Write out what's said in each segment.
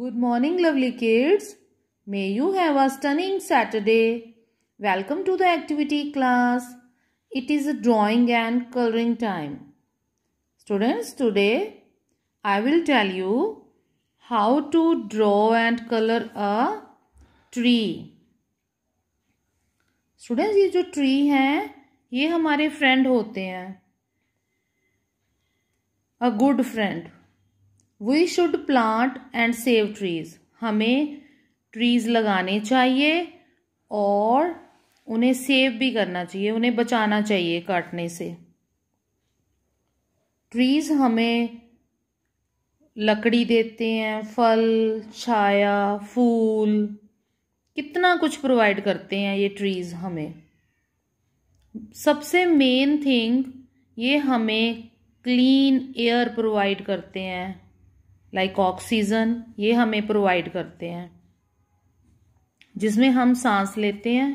Good morning, lovely kids. May you have a stunning Saturday. Welcome to the activity class. It is a drawing and coloring time. Students, today I will tell you how to draw and color a tree. Students, ये जो tree है ये हमारे friend होते हैं. A good friend. We should plant and save trees हमें trees लगाने चाहिए और उन्हें सेव भी करना चाहिए उन्हें बचाना चाहिए काटने से ट्रीज़ हमें लकड़ी देते हैं फल छाया फूल कितना कुछ प्रोवाइड करते हैं ये ट्रीज़ हमें सबसे मेन थिंग ये हमें क्लीन एयर प्रोवाइड करते हैं लाइक ऑक्सीजन ये हमें प्रोवाइड करते हैं जिसमें हम सांस लेते हैं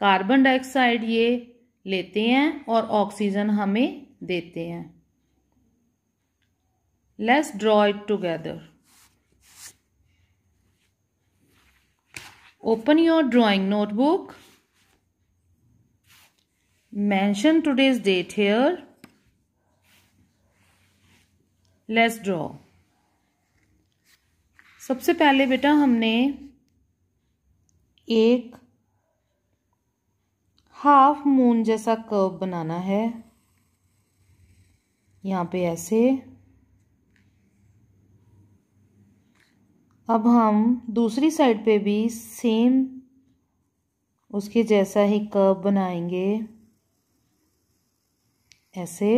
कार्बन डाइऑक्साइड ये लेते हैं और ऑक्सीजन हमें देते हैं let's draw it together open your drawing notebook mention today's date here let's draw सबसे पहले बेटा हमने एक हाफ मून जैसा कर्व बनाना है यहाँ पे ऐसे अब हम दूसरी साइड पे भी सेम उसके जैसा ही कर्व बनाएंगे ऐसे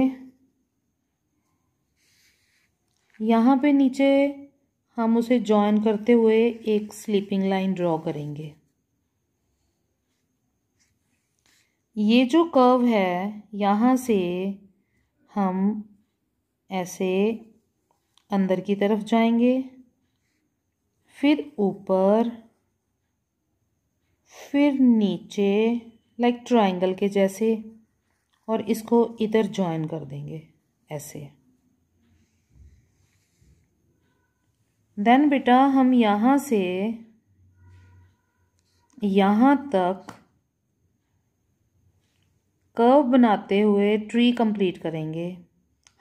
यहाँ पे नीचे हम उसे जॉइन करते हुए एक स्लीपिंग लाइन ड्रॉ करेंगे ये जो कर्व है यहाँ से हम ऐसे अंदर की तरफ जाएंगे फिर ऊपर फिर नीचे लाइक ट्रायंगल के जैसे और इसको इधर जॉइन कर देंगे ऐसे देन बेटा हम यहाँ से यहाँ तक कर्व बनाते हुए ट्री कंप्लीट करेंगे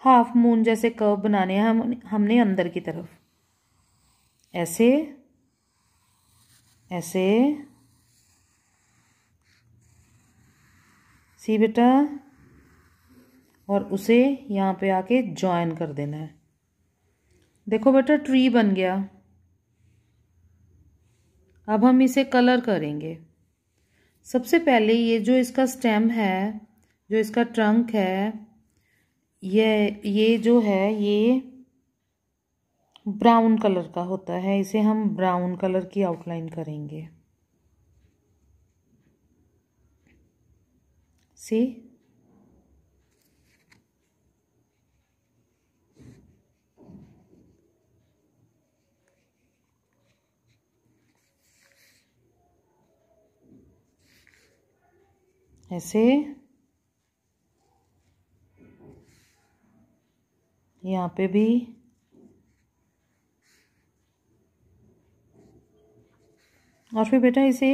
हाफ मून जैसे कर्व बनाने हैं हम हमने अंदर की तरफ ऐसे ऐसे सी बेटा और उसे यहाँ पे आके जॉइन कर देना है देखो बेटा ट्री बन गया अब हम इसे कलर करेंगे सबसे पहले ये जो इसका स्टेम है जो इसका ट्रंक है ये ये जो है ये ब्राउन कलर का होता है इसे हम ब्राउन कलर की आउटलाइन करेंगे सी ऐसे यहाँ पे भी और फिर बेटा इसे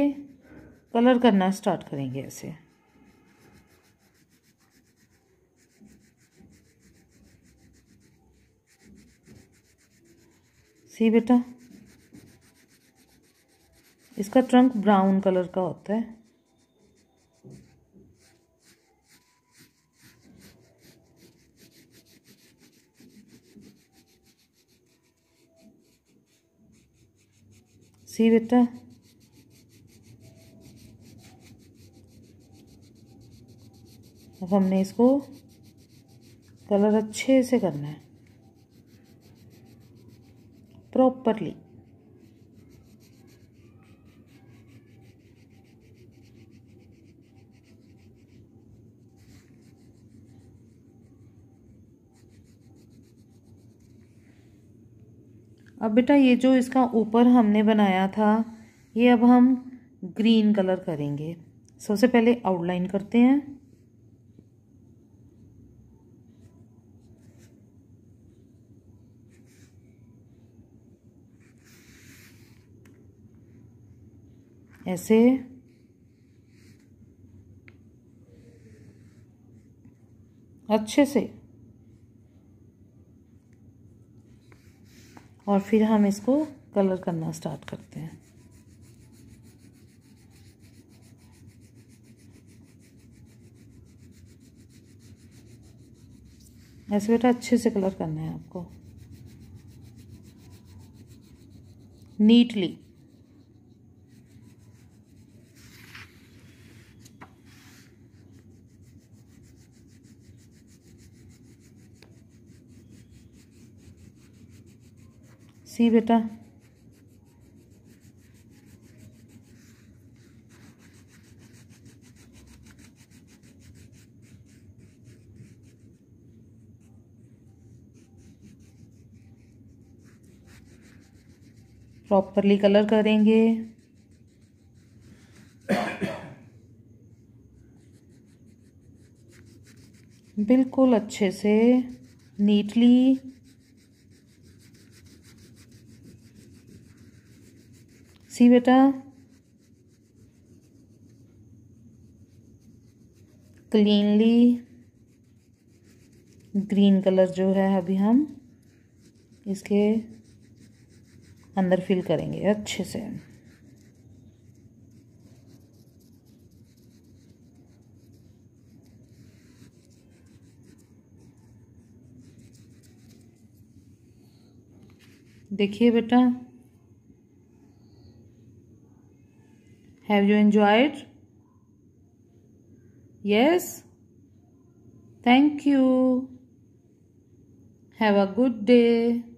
कलर करना स्टार्ट करेंगे ऐसे सी बेटा इसका ट्रंक ब्राउन कलर का होता है सी बेटा uh, अब हमने इसको कलर अच्छे से करना है प्रॉपरली अब बेटा ये जो इसका ऊपर हमने बनाया था ये अब हम ग्रीन कलर करेंगे सबसे पहले आउटलाइन करते हैं ऐसे अच्छे से और फिर हम इसको कलर करना स्टार्ट करते हैं ऐसे बेटा अच्छे से कलर करना है आपको नीटली सी बेटा प्रॉपरली कलर करेंगे बिल्कुल अच्छे से नीटली सी बेटा क्लीनली ग्रीन कलर जो है अभी हम इसके अंदर फिल करेंगे अच्छे से देखिए बेटा Have you enjoyed? Yes? Thank you. Have a good day.